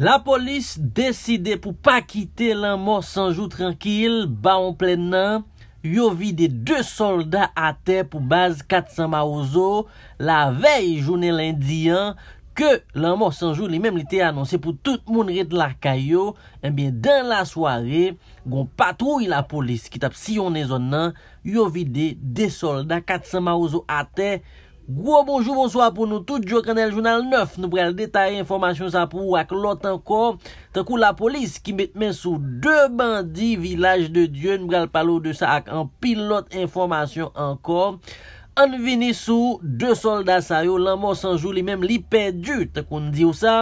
La polis deside pou pa kite l'anmorsanjou tranquil, ba on ple nan, yo vide de soldat ate pou baz 400 maouzo la vey jounen lindiyan, ke l'anmorsanjou li menm li te anonsi pou tout moun rete lakayo, enbyen dan la eh soare, gon patroui la polis, kitap si yon ne zon nan, yo vide de soldat 400 maouzo ate, Gwo bonjou, bonsoa pou nou tout, jo kanel jounal 9, nou brel detaye informasyon sa pou ak lot anko. Takou la polis ki met men sou 2 bandi vilaj de Diyon, brel palo de sa ak an pil lot informasyon anko. An vini sou 2 soldat sa yo, lan mò sanjou li menm li pedu, takoun diyo sa.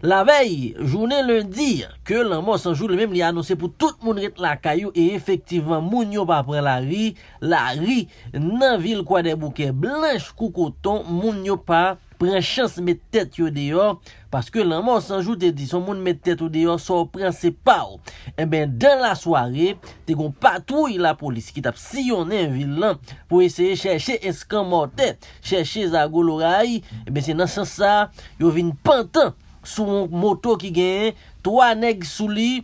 La vey, jounen lundi, ke lanman sanjou le mem li anonse pou tout moun ret lakayou, e efektivan moun nyo pa pre la ri, la ri nan vil kwa de bouke blanj koukoton, moun nyo pa pre chans met tèt yo deyor, paske lanman sanjou te dison moun met tèt yo deyor, so pre se pa ou, e ben dan la soare, te kon patou yi la polis, kitap si yon en vil lan, pou eseye chèche eskan mò tèt, chèche zagol oray, e eh ben se nan san sa, yo vin pantan, Soun moto ki genye, towa neg sou li,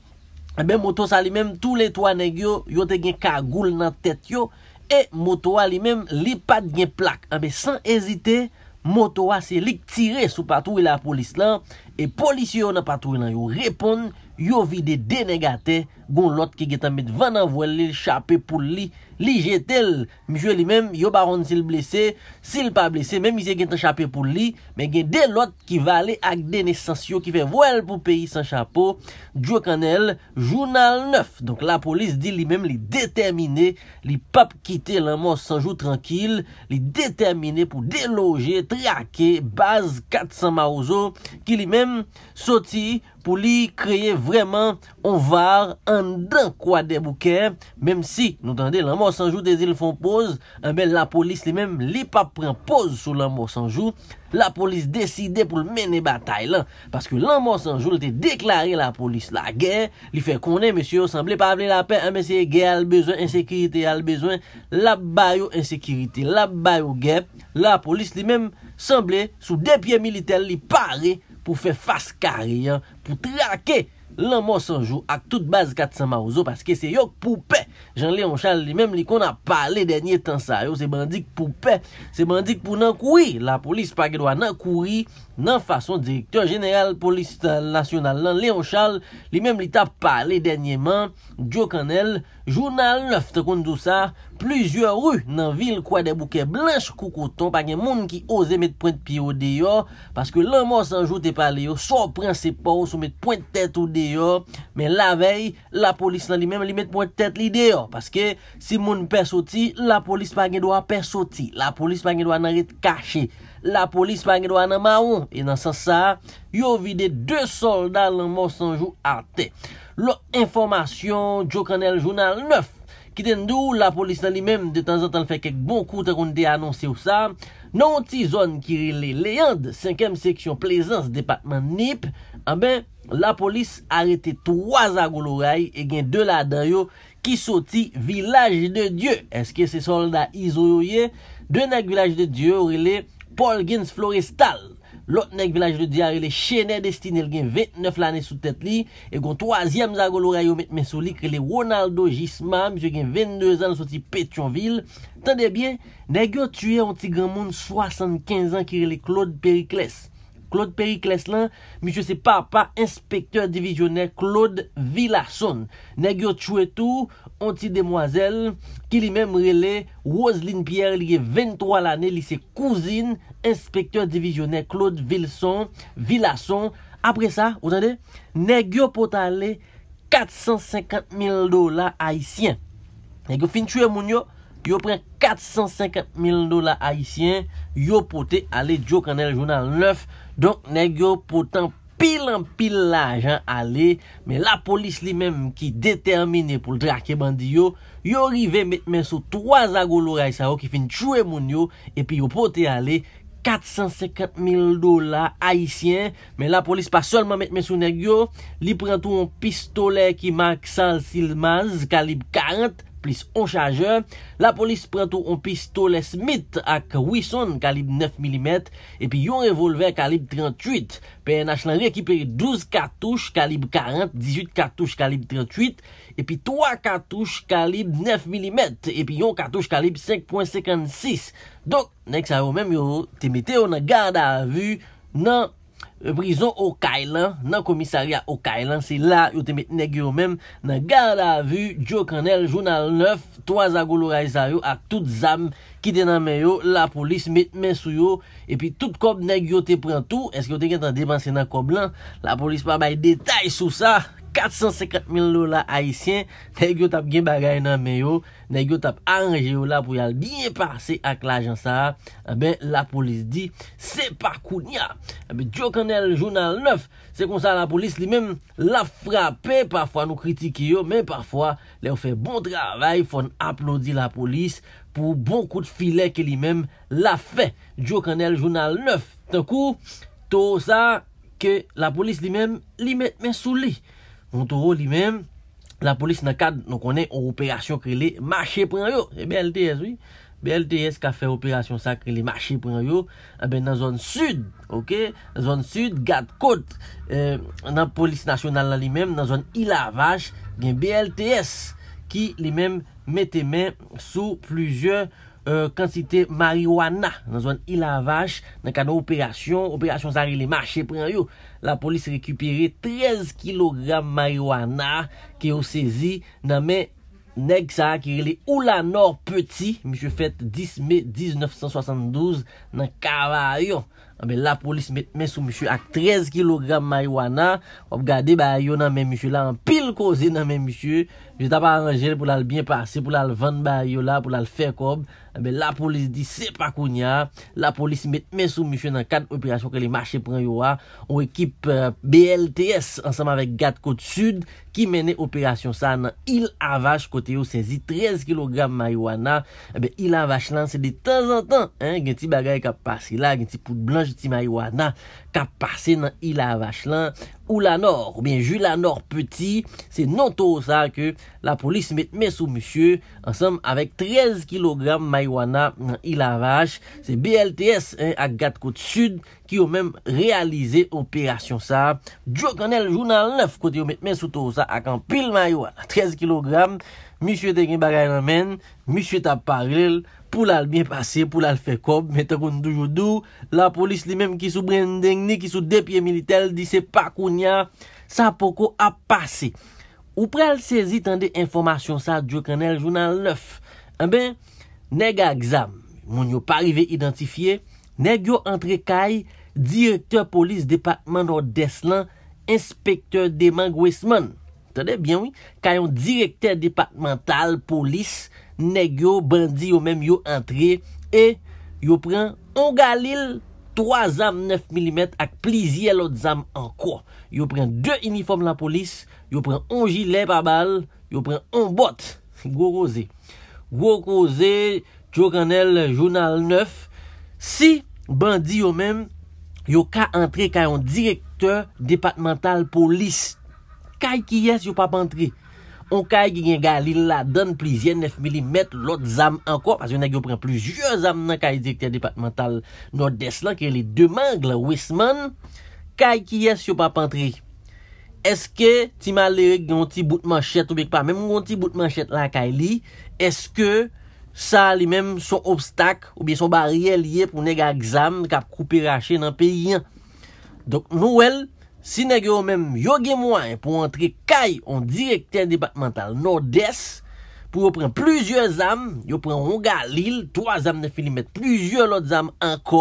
ebe eh moto sa li menm tou le towa neg yo, yo te genye kagoul nan tet yo, e moto wa li menm li pad nye plak. Ebe ah san ezite, moto wa se lik tire sou patoui la polis lan, e polis yo nan patoui lan yo, repon yo vide denegate yo. Gon lot ki get anmet van an voel li chaper pou li li jetel. Mjou li men, yo baron si l blese, si l pa blese, men mi se gen tan chaper pou li, men gen de lot ki va ale ak den esensyo ki fe voel pou peyi san chapo. Djo kanel, jounal 9. Donk la polis di li men li determine, li pap kite l anman sanjou tranquil, li determine pou deloje, triake, baz kat san marouzo, ki li men soti pou li kreye vreman anvar, anjou. an dan kwa de bou kè, mem si, nou tande, l'anmorsanjou de zil fon pose, an eh ben la polis li mem li pa pren pose sou l'anmorsanjou, la polis deside pou l'mene batay lan, paske l'anmorsanjou li te deklare la polis la gè, li fè konè, mèsyou, sanble pa avle la pè, an eh ben se gè al bezwen, insekiritè al bezwen, la bayo insekiritè, la bayo gè, la polis li mem sanble sou depye militel li pare, pou fè fasse kari, pou trake, lan monsanjou ak tout baz 400 maouzo paske se yok poupe jan Leon Charles li menm li kon a pale denye tan sa yo se bandik poupe se bandik pou nan koui la polis pa gedwa nan koui nan fason direktor general polis national lan Leon Charles li menm li ta pale denye man diok an el Jounal 9 te koun tout sa, plizye ru nan vil kwa de bouke blanche koukoton pa gen moun ki oze met pointe piyo deyo, paske laman sanjou te pale yo, sorpran se pa ou sou met pointe tete ou deyo, men la vey, la polis nan li mem li met pointe tete li deyo, paske si moun pesoti, la polis pa gen do a pesoti, la polis pa gen do a nare te kache. La polis pa genwa nan ma ou, e nan sa sa, yo vide 2 soldat lan monsanjou arte. Lo informasyon, Djo kanel jounal 9. Kitende ou, la polis nan li mem, de tanzan tan fèk ek bon kout akoun de anonsi ou sa, nan ti zon ki rile le yand, 5e seksyon plezans depatman NIP, abe, ah la polis arete 3 agou louray, e gen 2 la dayo, ki soti Vilaj de Diyo. Eske se soldat izouye, de nag Vilaj de Diyo, rile... Paul Gaines Florestal, lot nek vilaj le diare le chenè destine l gen 29 l anè sou tèt li, e gon 3èm zago l orayou mèt mè sou likre le Ronaldo Gisman, mèche gen 22 an l soti Petronville, tan debyen, nek yo tuye an tigran moun 75 an kire le Claude Pericles. Claude Pericles lan, mi se se pa pa, inspektor divizyoner Claude Villason. Negyo chwe tou, onti demwazel, ki li memrele, Roseline Pierre, liye 23 lane, li se kouzin, inspektor divizyoner Claude Villason. Apre sa, ou tande, negyo potale 450 mil dola aisyen. Negyo fin chwe moun yo, yo pren 450.000 dolar haisyen, yo pote ale djok anel jounal 9, donk neg yo pote an pil an pil lajan ale, men la polis li men ki determine pou l drake bandi yo, yo rive met men sou 3 agou louray sa yo ki fin chouye moun yo, epi yo pote ale 450.000 dolar haisyen, men la polis pa solman met men sou neg yo, li pren tou an pistole ki mak sal silmaz kalib 40, yo pre La polis pran tou an pistole smit ak 800 kalib 9mm Epi yon revolver kalib 38 Pe yon achlan rye ki pe 12 katouche kalib 40 18 katouche kalib 38 Epi 3 katouche kalib 9mm Epi yon katouche kalib 5.56 Dok, nek sa yo menm yo te meteo nan garda avu nan polis Prison Okailan, nan komisaria Okailan Se la yote met neg yo men Nan Garda avu, Jokanel, Jounal 9 3 agoulo rayzay yo Ak tout zam ki denan men yo La polis met men sou yo E pi tout kob neg yote pren tou Eske yote gen tan debansi nan kob lan La polis pa bay detay sou sa 450,000 lola haisyen, ne gyo tap gen bagay nan men yo, ne gyo tap anreje yo la pou yal bin pase ak l'ajansar, eh la polis di, se pa koun ya. Djo eh kanel jounal 9, se kon sa la polis li men la frape, pafwa nou kritike yo, men pafwa bon bon le ou fe bon travay, fon aplodi la polis, pou bon kout filè ke li men la fe. Djo kanel jounal 9, tenkou, to sa ke la polis li men li met men sou li, Montoro li men, la polis na kad, nou konen, ou operasyon kre li maché pren yo, e BLTS, oui, BLTS ka fè operasyon sa kre li maché pren yo, a ben nan zon sud, ok, nan zon sud, Gat Cote, e, nan polis nasyonal la li men, nan zon Ila Vache, gen BLTS, ki li men mette men sou pluzyon, Kansite euh, marihwana nan zwan ilavache nan kano operasyon. Operasyon sa rele marche pren yo. La polis rekupere 13 kilogram marihwana ki yo sezi nan men nek sa akirele ou la nor peti. Mishwe fet 10 me 1972 nan kava yon. Ah, la polis met men sou mishou ak 13 kilogram maywana ob gade ba yo nan men mishou la an pil koze nan men mishou jeta pa aranjere pou lal bien pase pou lal vande ba yo ah, la pou lal fek ob la polis di se pa koun ya la polis met men sou mishou nan 4 operasyon ke li mache pran yo a ou ekip BLTS ansama vek Gat Kote Sud ki mene operasyon sa nan il avache kote yo sezi 13 kilogram maywana il avache lan se de tan zan tan gen ti bagay ka pase la gen ti pout blan di Maywana kap pase nan il avache lan ou la nor, oubyen ju la nor peti se non to sa ke la polis metme sou musye ansam avek 13 kilogram maywana il avache, se BLTS ak gade kote sud ki yo menm realize operasyon sa jo kanel jounan lef kote yo metme sou to sa ak an pil maywana 13 kilogram, musye te gen bagay nan men, musye ta paril pou lal bien pase, pou lal fe kob mette kon dou nou dou la polis li menm ki sou brendengni ki sou depye militel, di se pakoun Sa poko ap pase Ou prel sezi tan de informasyon sa Djo kanel jounan lef An eh ben, neg a gzam Moun yo parive identifiye Neg yo entre kay Direkteur polis departman o deslan Inspekteur deman gwe sman Tade byon Kay yon direkteur departman tal Polis, neg yo bandi Yo menm yo entre E yo pren on galil 3 zam 9 mm ak plizye lot zam an kwa. Yo pren 2 uniform la polis, yo pren 1 gilet pa bal, yo pren 1 bot. Gwo goze, gwo goze, jokanel jounal 9. Si bandi yo men, yo ka antre kayon direktor departemental polis. Kay ki yes yo pa pantre. On kay gen gen galil la dan plizye nef milimet lot zam anko. Pase yon agyo pren plizye zam nan kay direkter departemental no des lan. Kere li deman glan wisman. Kay ki yes yon papantri. Eske ti malerik yon ti bout manchet oubek pa. Menm yon ti bout manchet la kay li. Eske sa li menm son obstak oubek son barye liye pou neg a gzam kap koupi rache nan peyi an. Donk nou el. Si nège yo mèm yo gemwa pou antre kaj on direkter departemental Nord-Est, pou yo pren plusieurs zam, yo pren Honga, Lille, 3 zam ne filimet, plusieurs lot zam anko,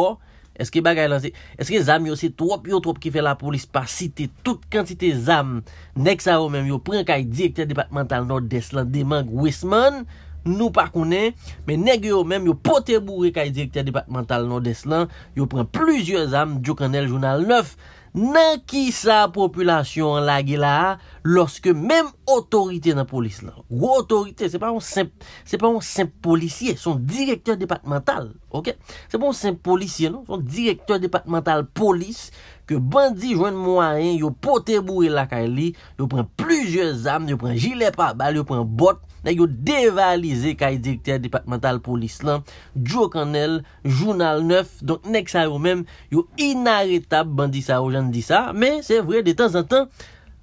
eske zam yo se trop yo trop ki fe la polis pa site tout kantite zam, nèk sa yo mèm yo pren kaj direkter departemental Nord-Est lan, Demang, Westman, Nou Parkounen, mè nège yo mèm yo pote bourre kaj direkter departemental Nord-Est lan, yo pren plusieurs zam, Diokanel, Jounal 9, nan ki sa populasyon la gila a, loske menm otorite nan polis la. Ou otorite, se pa yon semp, se pa yon semp polisye, son direktor departemental, ok? Se pa yon semp polisye, non? Son direktor departemental polis, ke bandi jwen mwaen, yo potebou e lakay li, yo pren pluje zam, yo pren jilepa, bal, yo pren bot, nan yo devalize kay direktyar departemental polis lan jok an el jounal 9 don nek sa yo men yo inaretab bandi sa yo jan di sa men se vre de tan san tan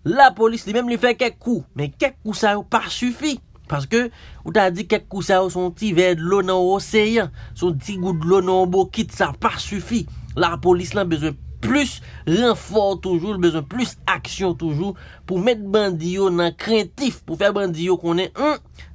la polis li men li fe kek kou men kek kou sa yo par sufi paske ou ta di kek kou sa yo son ti ver de lonan oseyan son ti gout de lonan obo kit sa par sufi la polis lan bezwen Plus renfort toujou, l bezon plus aksyon toujou pou met bandiyo nan krentif pou fe bandiyo konen.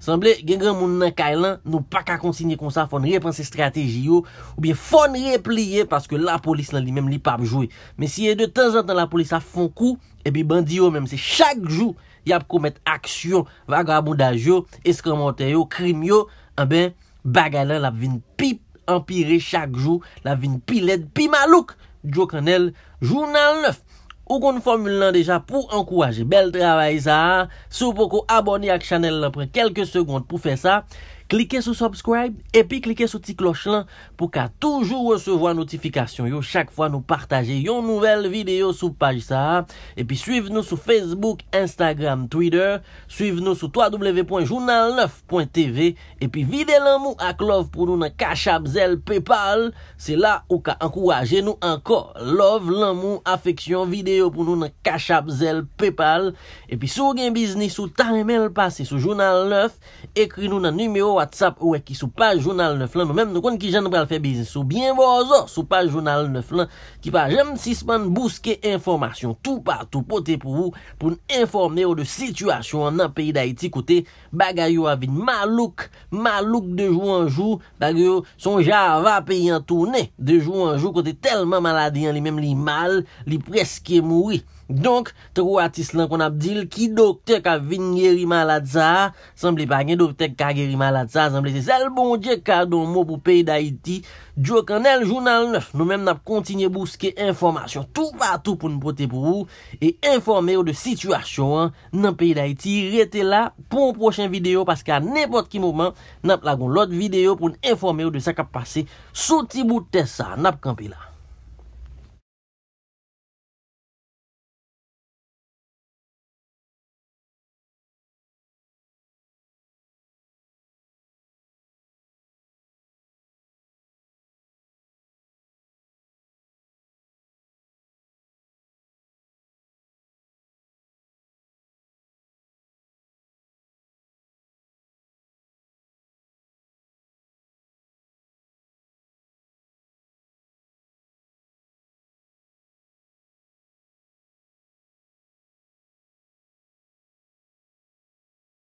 Samble gen gen moun nan kailan nou pa ka konsinye kon sa fon repanse strategiyo ou biye fon repliye paske la polis nan li mem li papjou. Men siye de tenzantan la polis sa fon kou, ebi bandiyo menm se chak jou yap komet aksyon, vagaboudajyo, eskremoteyo, krimyo, enbe bagaylan la vin pi empire chak jou, la vin pi led, pi malouk. Jou kanel, jounal 9 Ou kon nou formule nan deja pou Enkouaje, bel travay sa Sou pokou abone ak chanel nan pre Kelke segonde pou fe sa Klike sou subscribe epi klike sou ti kloch lan pou ka toujou recevo a notifikasyon yo chak fwa nou partaje yon nouvel video sou paj sa epi suive nou sou Facebook, Instagram, Twitter suive nou sou www.journal9.tv epi vide lan mou ak love pou nou nan kachap zel pepal se la ou ka ankouraje nou anko love, lan mou, afeksyon video pou nou nan kachap zel pepal epi sou gen biznis sou tan emel pase sou journal 9 ekri nou nan numero Ouè e ki sou pa jounal 9 lan Mèm nou kon ki jen nou pral fè bizins Sou bien vòzò, sou pa jounal 9 lan Ki pa jèm sisman bouske informasyon Tout partou, pote pou vous Poun informe yo de situasyon Nan peyi da iti kote bagay yo avid Malouk, malouk de jou an jou Bagay yo son jarva peyi an toune De jou an jou kote Telman maladyan li, mèm li mal Li preske mouri Donk, te kou atis lan kon ap dil ki dok tek a vin yeri maladza, sanble pa gen dok tek kage yeri maladza, sanble se sel bonjeka donmou pou peyi da iti, dyo kanel jounal 9, nou men nap kontinye bouske informasyon tout patou pou nou pote pou ou, e informe ou de situasyon nan peyi da iti, rete la pou mwen prochen video, paske a nepot ki mouman, nap lagon lot video pou nou informe ou de sa kap pase, soti bout te sa, nap kampe la.